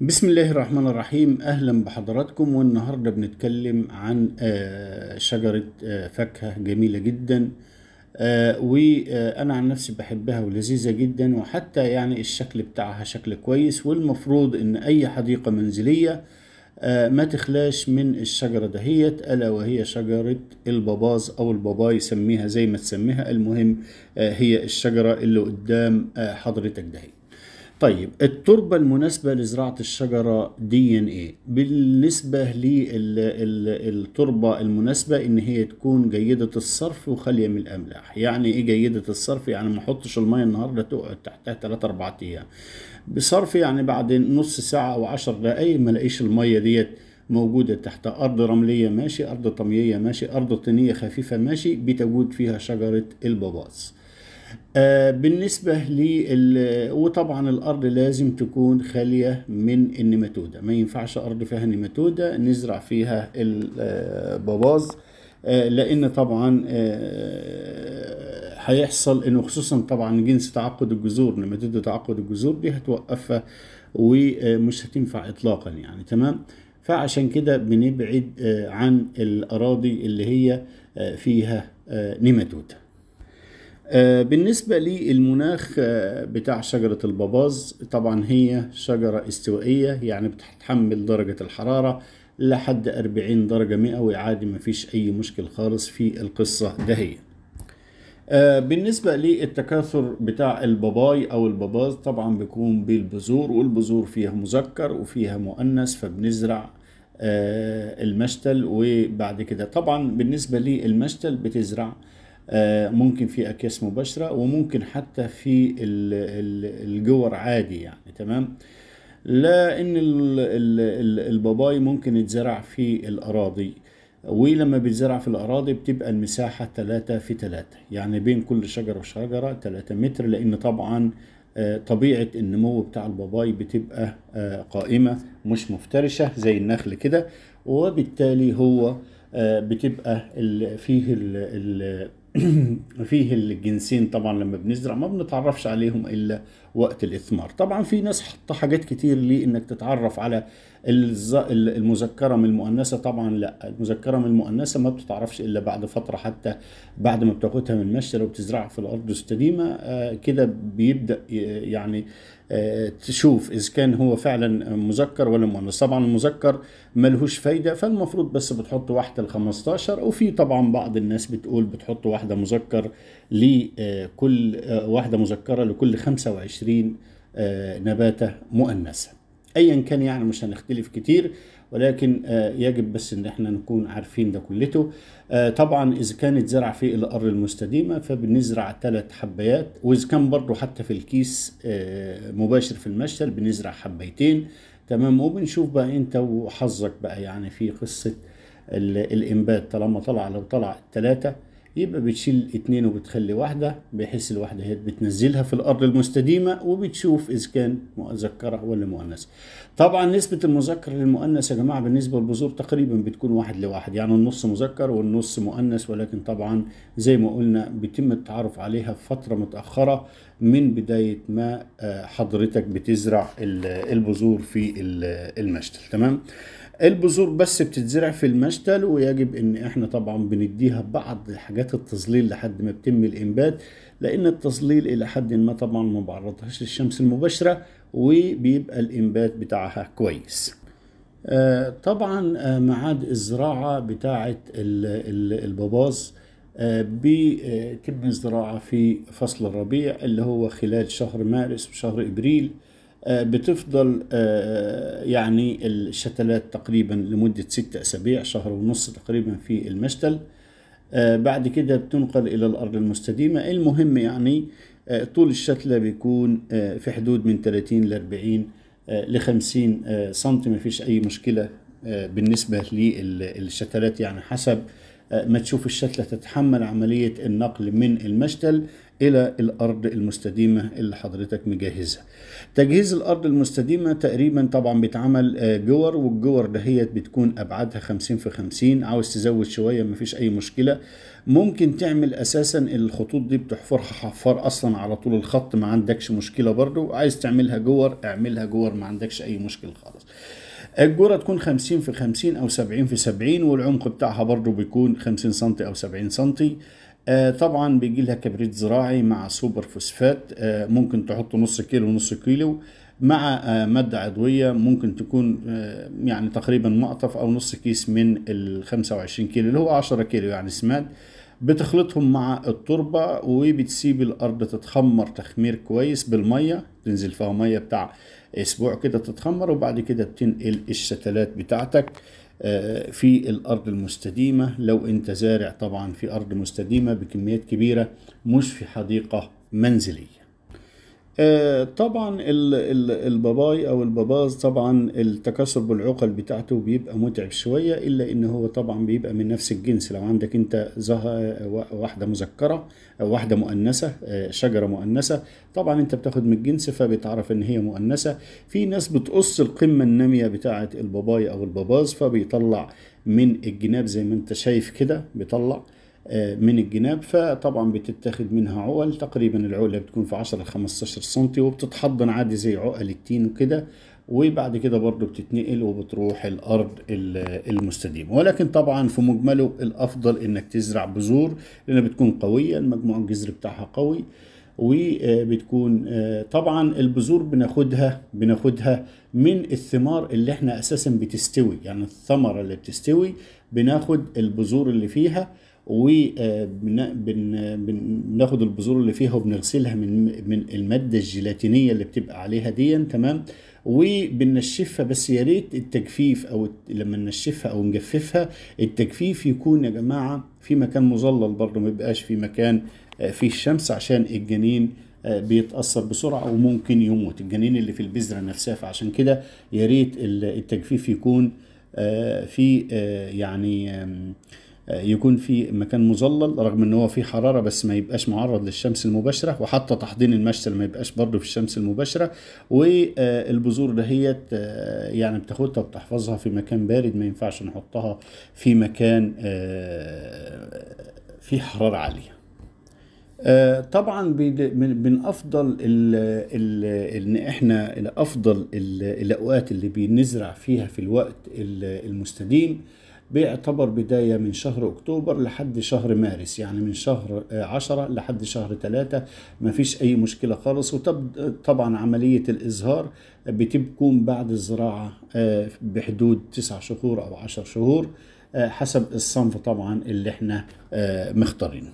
بسم الله الرحمن الرحيم اهلا بحضراتكم والنهارده بنتكلم عن آه، شجره آه، فاكهه جميله جدا آه، وانا عن نفسي بحبها ولذيذه جدا وحتى يعني الشكل بتاعها شكل كويس والمفروض ان اي حديقه منزليه ما تخلاش من الشجرة دهيت ألا وهي شجرة الباباز أو البابا يسميها زي ما تسميها المهم هي الشجرة اللي قدام حضرتك دهيت طيب التربة المناسبة لزراعة الشجرة دي ان ايه بالنسبة للتربة المناسبة ان هي تكون جيدة الصرف وخالية من الاملاح يعني ايه جيدة الصرف يعني ما احطش المية النهاردة تقعد تحتها 3 اربعة ايام بصرف يعني بعد نص ساعة او عشر دقايق ما الاقيش المية ديت موجودة تحت أرض رملية ماشي أرض طمية ماشي أرض طينية خفيفة ماشي بتوجد فيها شجرة الباباز آه، بالنسبة لي وطبعا الأرض لازم تكون خالية من النماتودة ما ينفعش أرض فيها نماتودة نزرع فيها الباباز آه، آه، لأن طبعا هيحصل انه خصوصا طبعا جنس تعقد الجذور نماتودة تعقد الجذور دي هتوقفها ومش هتنفع اطلاقا يعني تمام فعشان كده بنبعد عن الاراضي اللي هي فيها نماتوده آه، بالنسبة للمناخ آه، بتاع شجرة الباباز طبعا هي شجرة استوائية يعني بتتحمل درجة الحرارة لحد 40 درجة مئوي عادي مفيش أي مشكل خالص في القصة دهية آه، بالنسبة للتكاثر بتاع الباباي أو الباباز طبعا بيكون بالبذور والبذور فيها مذكر وفيها مؤنث فبنزرع المشتل وبعد كده طبعا بالنسبة للمشتل بتزرع آه، ممكن في اكياس مباشره وممكن حتى في الجور عادي يعني تمام لان الباباي ممكن يتزرع في الاراضي ولما بيتزرع في الأراضي بتبقى المساحة 3 في 3 يعني بين كل شجرة وشجرة 3 متر لأن طبعا آه، طبيعة النمو بتاع الباباي بتبقى آه، قائمة مش مفترشة زي النخل كده وبالتالي هو بتبقى فيه فيه الجنسين طبعا لما بنزرع ما بنتعرفش عليهم الا وقت الاثمار طبعا في ناس حط حاجات كتير لانك تتعرف على المذكره من المؤنثه طبعا لا المذكره من المؤنثه ما بتتعرفش الا بعد فتره حتى بعد ما بتاخدها من المشتل وبتزرعها في الارض استديمة آه، كده بيبدا يعني آه، تشوف اذا كان هو فعلا مذكر ولا مؤنث طبعا المذكر ملهوش فايده فالمفروض بس بتحط واحده ل 15 وفي طبعا بعض الناس بتقول بتحط واحده مذكر لكل آه، واحده مذكره لكل 25 20 آه، نباتة مؤنثة ايا كان يعني مش هنختلف كتير ولكن آه، يجب بس ان احنا نكون عارفين ده كلته آه، طبعا اذا كانت زرع في الارض المستديمه فبنزرع ثلاث حبيات واذا كان برضه حتى في الكيس مباشر في المشتل بنزرع حبيتين تمام وبنشوف بقى انت وحظك بقى يعني في قصه الانبات طالما طلع لو طلع الثلاثه يبقى بتشيل اتنين وبتخلي واحدة بحيث الواحدة هي بتنزلها في الأرض المستديمة وبتشوف إذا كان مذكرة ولا مؤنث. طبعا نسبة المذكر للمؤنث يا جماعة بالنسبة للبذور تقريبا بتكون واحد لواحد يعني النص مذكر والنص مؤنث ولكن طبعا زي ما قلنا بيتم التعرف عليها في فترة متأخرة من بداية ما آه، حضرتك بتزرع البذور في المشتل تمام؟ البذور بس بتتزرع في المشتل ويجب ان احنا طبعا بنديها بعض حاجات التظليل لحد ما بتم الانبات لان التظليل الى حد ما طبعا ما بعرضهاش للشمس المباشره وبيبقى الانبات بتاعها كويس آه، طبعا آه، معاد الزراعه بتاعه الباباز آه، بتبني زراعه الزراعه في فصل الربيع اللي هو خلال شهر مارس وشهر ابريل آه، بتفضل آه، يعني الشتلات تقريبا لمدة ست أسابيع شهر ونص تقريبا في المشتل آه، بعد كده بتنقل إلى الأرض المستديمة المهم يعني طول الشتلة بيكون في حدود من 30 ل 40 ل 50 سم مفيش أي مشكلة بالنسبة للشتلات يعني حسب آه، ما تشوف الشتلة تتحمل عملية النقل من المشتل إلى الأرض المستديمة اللي حضرتك مجهزها تجهيز الأرض المستديمة تقريبا طبعا بيتعمل آه، جور والجور دهيت بتكون أبعادها 50 في 50 عاوز تزود شوية مفيش أي مشكلة ممكن تعمل أساسا الخطوط دي بتحفرها حفار أصلا على طول الخط ما عندكش مشكلة برضو عايز تعملها جور اعملها جور ما عندكش أي مشكلة خالص الجرة تكون 50 في 50 أو 70 في 70 والعمق بتاعها برضو بيكون 50 سم أو 70 سم آه، طبعا بيجي لها كبريت زراعي مع سوبر فوسفات آه، ممكن تحط نص كيلو ونص كيلو مع آه، مادة عضوية ممكن تكون يعني تقريبا مقطف أو نص كيس من ال 25 كيلو اللي هو 10 كيلو يعني سماد بتخلطهم مع التربة وبتسيب الأرض تتخمر تخمير كويس بالمية تنزل فيها مية بتاع أسبوع كده تتخمر وبعد كده بتنقل الشتلات بتاعتك آه، في الأرض المستديمة لو أنت زارع طبعا في أرض مستديمة بكميات كبيرة مش في حديقة منزلية آه، طبعا الباباي او الباباز طبعا التكاثر بالعقل بتاعته بيبقى متعب شويه الا ان هو طبعا بيبقى من نفس الجنس لو عندك انت آه، واحده مذكره او واحده مؤنثه آه، شجره مؤنثه طبعا انت بتاخد من الجنس فبتعرف ان هي مؤنثه في ناس بتقص القمه الناميه بتاعه الباباي او الباباز فبيطلع من الجناب زي ما انت شايف كده بيطلع من الجناب فطبعا بتتاخد منها عقل تقريبا العقله بتكون في 10 ل 15 سم وبتتحضن عادي زي عقل التين وكده وبعد كده برضه بتتنقل وبتروح الارض المستديمه ولكن طبعا في مجمله الافضل انك تزرع بذور لانها بتكون قويه المجموع الجذري بتاعها قوي وبتكون آه، طبعا البذور بناخدها بناخدها من الثمار اللي احنا اساسا بتستوي يعني الثمره اللي بتستوي بناخد البذور اللي فيها وبناخد البذور اللي فيها وبنغسلها من من الماده الجيلاتينيه اللي بتبقى عليها دي تمام وبننشفها بس يا ريت التجفيف او لما ننشفها او نجففها التجفيف يكون يا جماعه في مكان مظلل برضه ما يبقاش في مكان آه، فيه الشمس عشان الجنين آه، بيتاثر بسرعه وممكن يموت الجنين اللي في البذره نفسها فعشان كده يا ريت التجفيف يكون آه، في يعني آه، يكون في مكان مظلل رغم ان هو فيه حراره بس ما يبقاش معرض للشمس المباشره وحتى تحضين المشتل ما يبقاش برضه في الشمس المباشره والبذور دهيت آه، يعني بتاخدها وبتحفظها في مكان بارد ما ينفعش نحطها في مكان آه، فيه حراره عاليه طبعا من افضل ان احنا افضل الاوقات اللي بنزرع فيها في الوقت المستديم بيعتبر بداية من شهر أكتوبر لحد شهر مارس يعني من شهر آه، عشرة لحد شهر ثلاثة مفيش أي مشكلة خالص وطبعا عملية الإزهار بتكون بعد الزراعة آه، بحدود تسع شهور أو عشر شهور آه، حسب الصنف طبعا اللي احنا مختارينه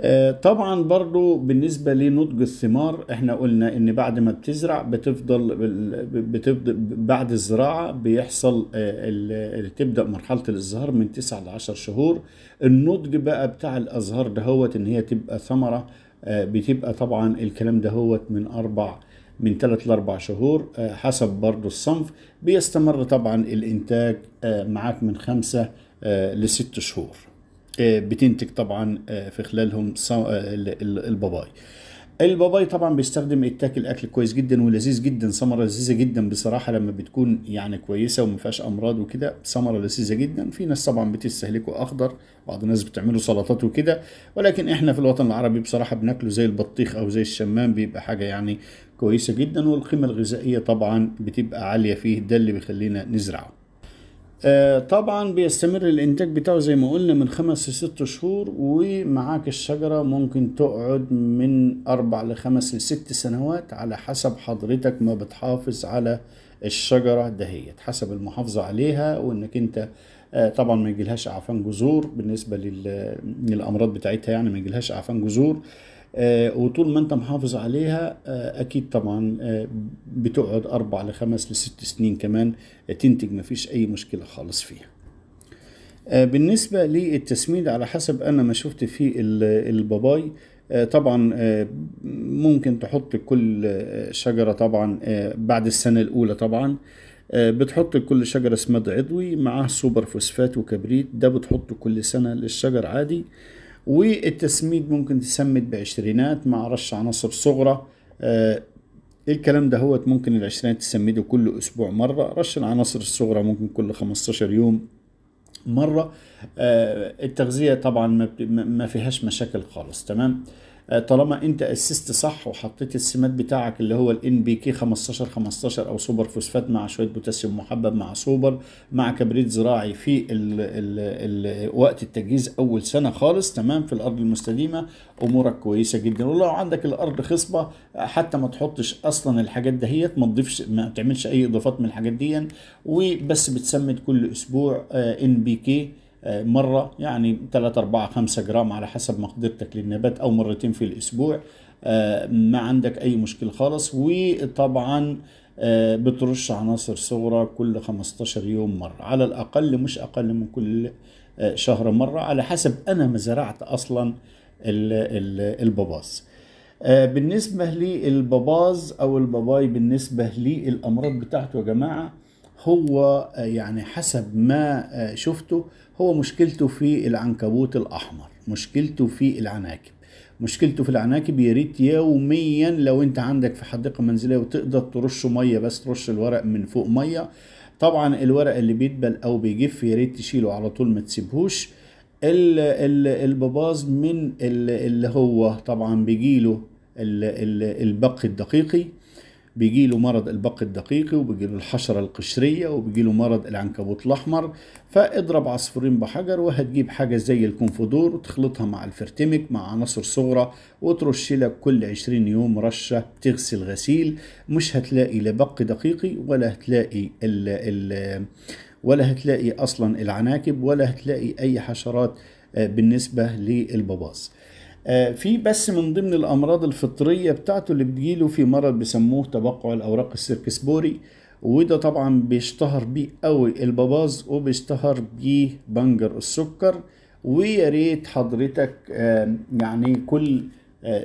آه، طبعا برضو بالنسبة لنضج الثمار احنا قلنا ان بعد ما بتزرع بتفضل بتفضل بعد الزراعة بيحصل آه، تبدأ مرحلة الازهار من 9 ل 10 شهور النضج بقى بتاع الازهار دهوت ان هي تبقى ثمرة آه، بتبقى طبعا الكلام دهوت من اربع من 3 ل 4 شهور حسب برضو الصنف بيستمر طبعا الانتاج معاك من 5 لست شهور آه، بتنتج طبعا آه، في خلالهم آه، الباباي الباباي طبعا بيستخدم يتاكل اكل كويس جدا ولذيذ جدا ثمره لذيذه جدا بصراحه لما بتكون يعني كويسه وما فيهاش امراض وكده ثمره لذيذه جدا في ناس طبعا بتستهلكه اخضر بعض الناس بتعمله سلطات وكده ولكن احنا في الوطن العربي بصراحه بناكله زي البطيخ او زي الشمام بيبقى حاجه يعني كويسه جدا والقيمه الغذائيه طبعا بتبقى عاليه فيه ده اللي بيخلينا نزرعه آه، طبعا بيستمر الانتاج بتاعه زي ما قلنا من خمس لست شهور ومعاك الشجرة ممكن تقعد من اربع لخمس لست سنوات على حسب حضرتك ما بتحافظ على الشجرة دهيت حسب المحافظة عليها وانك انت آه، طبعا ما يجيلهاش اعفان جذور بالنسبة للامراض بتاعتها يعني ما يجيلهاش اعفان جذور آه، وطول ما انت محافظ عليها آه، اكيد طبعا آه، بتقعد اربع لخمس لست سنين كمان تنتج ما فيش اي مشكله خالص فيها بالنسبه للتسميد على حسب انا ما شفت في الباباي طبعا ممكن تحط كل شجره طبعا بعد السنه الاولى طبعا بتحط لكل شجرة سماد عضوي معاه سوبر فوسفات وكبريت ده بتحطه كل سنة للشجر عادي والتسميد ممكن تسمد بعشرينات مع رش عناصر صغرى آه الكلام ده هو ممكن العشرينات تسمده كل اسبوع مره رش العناصر الصغرى ممكن كل 15 يوم مره آه التغذيه طبعا ما فيهاش مشاكل خالص تمام آه، طالما انت اسست صح وحطيت السمات بتاعك اللي هو الان بي كي 15 15 او سوبر فوسفات مع شويه بوتاسيوم محبب مع سوبر مع كبريت زراعي في الـ الـ الـ وقت التجهيز اول سنه خالص تمام في الارض المستديمه امورك كويسه جدا ولو عندك الارض خصبه حتى ما تحطش اصلا الحاجات دهيت ما تضيفش ما تعملش اي اضافات من الحاجات دي وبس بتسمد كل اسبوع ان بي كي مرة يعني 3 4 5 جرام على حسب مقدرتك للنبات أو مرتين في الأسبوع آه، ما عندك أي مشكلة خالص وطبعا آه، بترش عناصر صغرى كل 15 يوم مرة على الأقل مش أقل من كل آه، شهر مرة على حسب أنا ما زرعت أصلا الباباز بالنسبة للباباز أو الباباي بالنسبة للأمراض بتاعته يا جماعة هو آه، يعني حسب ما آه، شفته هو مشكلته في العنكبوت الأحمر مشكلته في العناكب مشكلته في العناكب يا ريت يوميا لو انت عندك في حديقه منزليه وتقدر ترشه ميه بس ترش الورق من فوق ميه طبعا الورق اللي بيدبل او بيجف يا ريت تشيله على طول ما تسيبهوش الباباز من اللي هو طبعا بيجيله الباقي الدقيقي بيجي له مرض البق الدقيقي وبيجي له الحشرة القشرية وبيجي له مرض العنكبوت الأحمر فاضرب عصفورين بحجر وهتجيب حاجة زي الكونفودور وتخلطها مع الفرتمك مع عناصر صغرى وترش لك كل 20 يوم رشة تغسل غسيل مش هتلاقي لا بق دقيقي ولا هتلاقي ال ال ولا هتلاقي أصلا العناكب ولا هتلاقي أي حشرات آه، بالنسبة للبباص آه، في بس من ضمن الامراض الفطريه بتاعته اللي بتجيله في مرض بيسموه تبقع الاوراق السيركسبوري وده طبعا بيشتهر بيه قوي الباباز وبيشتهر بيه بنجر السكر ويا ريت حضرتك آه، يعني كل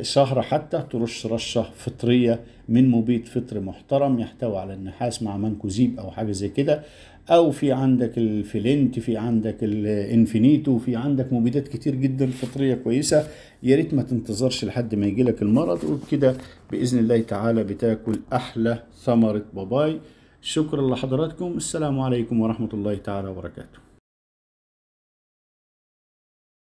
شهر حتى ترش رشة فطرية من مبيد فطر محترم يحتوي على النحاس مع منكوزيب أو حاجة زي كده أو في عندك الفلنت في عندك الانفينيتو في عندك مبيدات كتير جدا فطرية كويسة يا ريت ما تنتظرش لحد ما يجيلك المرض وبكده بإذن الله تعالى بتاكل أحلى ثمرة باباي شكرا لحضراتكم السلام عليكم ورحمة الله تعالى وبركاته